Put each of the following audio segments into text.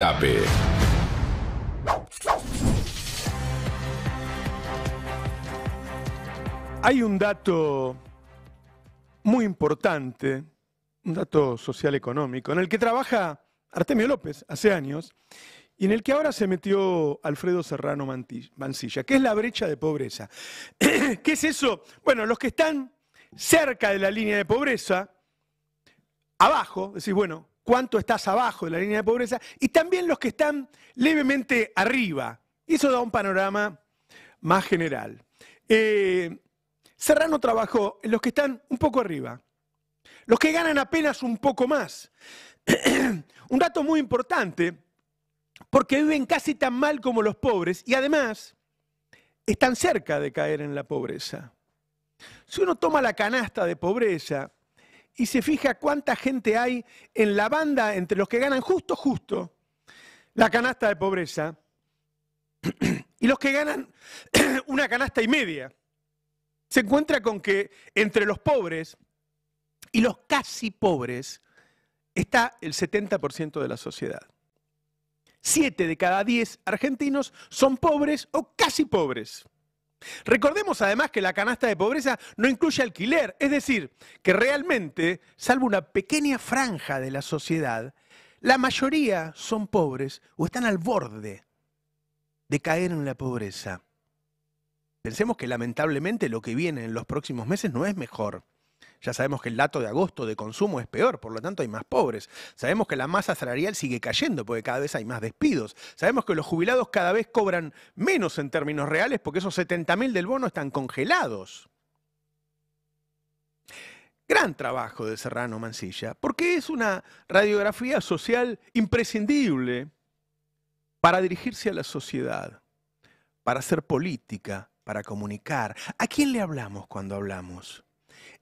Tape. Hay un dato muy importante, un dato social económico, en el que trabaja Artemio López hace años y en el que ahora se metió Alfredo Serrano Mancilla, que es la brecha de pobreza. ¿Qué es eso? Bueno, los que están cerca de la línea de pobreza, abajo, decir bueno, cuánto estás abajo de la línea de pobreza, y también los que están levemente arriba. Y eso da un panorama más general. Eh, Serrano trabajó en los que están un poco arriba, los que ganan apenas un poco más. un dato muy importante, porque viven casi tan mal como los pobres y además están cerca de caer en la pobreza. Si uno toma la canasta de pobreza y se fija cuánta gente hay en la banda entre los que ganan justo, justo la canasta de pobreza y los que ganan una canasta y media. Se encuentra con que entre los pobres y los casi pobres está el 70% de la sociedad. Siete de cada diez argentinos son pobres o casi pobres. Recordemos además que la canasta de pobreza no incluye alquiler, es decir, que realmente, salvo una pequeña franja de la sociedad, la mayoría son pobres o están al borde de caer en la pobreza. Pensemos que lamentablemente lo que viene en los próximos meses no es mejor. Ya sabemos que el dato de agosto de consumo es peor, por lo tanto hay más pobres. Sabemos que la masa salarial sigue cayendo porque cada vez hay más despidos. Sabemos que los jubilados cada vez cobran menos en términos reales porque esos 70.000 del bono están congelados. Gran trabajo de Serrano Mancilla, porque es una radiografía social imprescindible para dirigirse a la sociedad, para hacer política, para comunicar. ¿A quién le hablamos cuando hablamos?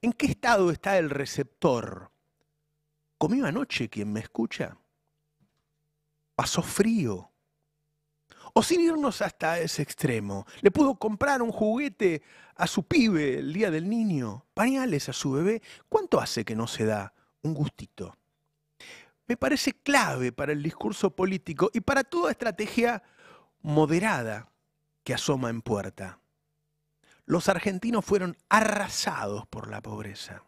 ¿En qué estado está el receptor? ¿Comió anoche quien me escucha? ¿Pasó frío? O sin irnos hasta ese extremo, le pudo comprar un juguete a su pibe el día del niño, pañales a su bebé. ¿Cuánto hace que no se da un gustito? Me parece clave para el discurso político y para toda estrategia moderada que asoma en puerta los argentinos fueron arrasados por la pobreza.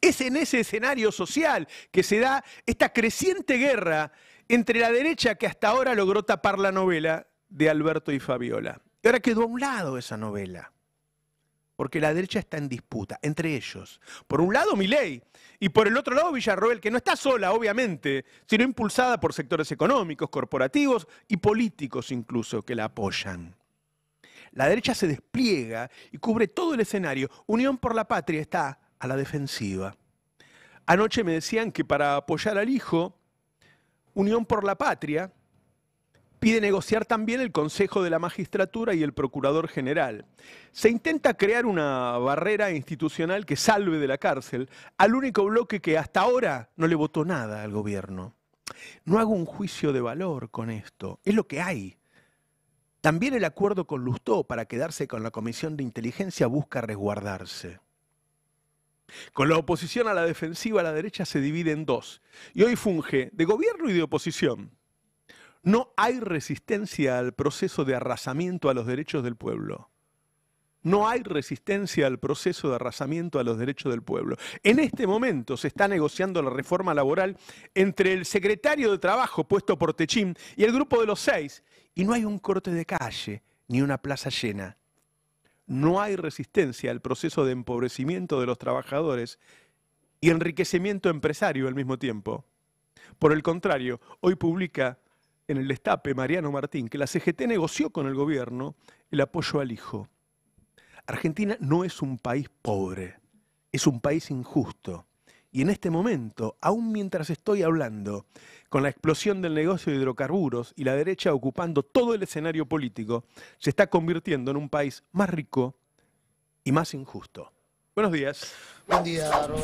Es en ese escenario social que se da esta creciente guerra entre la derecha que hasta ahora logró tapar la novela de Alberto y Fabiola. Y ahora quedó a un lado esa novela, porque la derecha está en disputa entre ellos. Por un lado Milei y por el otro lado Villarroel, que no está sola, obviamente, sino impulsada por sectores económicos, corporativos y políticos incluso que la apoyan. La derecha se despliega y cubre todo el escenario. Unión por la Patria está a la defensiva. Anoche me decían que para apoyar al hijo, Unión por la Patria pide negociar también el Consejo de la Magistratura y el Procurador General. Se intenta crear una barrera institucional que salve de la cárcel al único bloque que hasta ahora no le votó nada al gobierno. No hago un juicio de valor con esto, es lo que hay. También el acuerdo con Lustó para quedarse con la Comisión de Inteligencia busca resguardarse. Con la oposición a la defensiva, la derecha se divide en dos y hoy funge de gobierno y de oposición. No hay resistencia al proceso de arrasamiento a los derechos del pueblo. No hay resistencia al proceso de arrasamiento a los derechos del pueblo. En este momento se está negociando la reforma laboral entre el secretario de Trabajo, puesto por Techín, y el grupo de los seis, y no hay un corte de calle ni una plaza llena. No hay resistencia al proceso de empobrecimiento de los trabajadores y enriquecimiento empresario al mismo tiempo. Por el contrario, hoy publica en el estape Mariano Martín que la CGT negoció con el gobierno el apoyo al hijo. Argentina no es un país pobre, es un país injusto. Y en este momento, aún mientras estoy hablando, con la explosión del negocio de hidrocarburos y la derecha ocupando todo el escenario político, se está convirtiendo en un país más rico y más injusto. Buenos días. Buen día,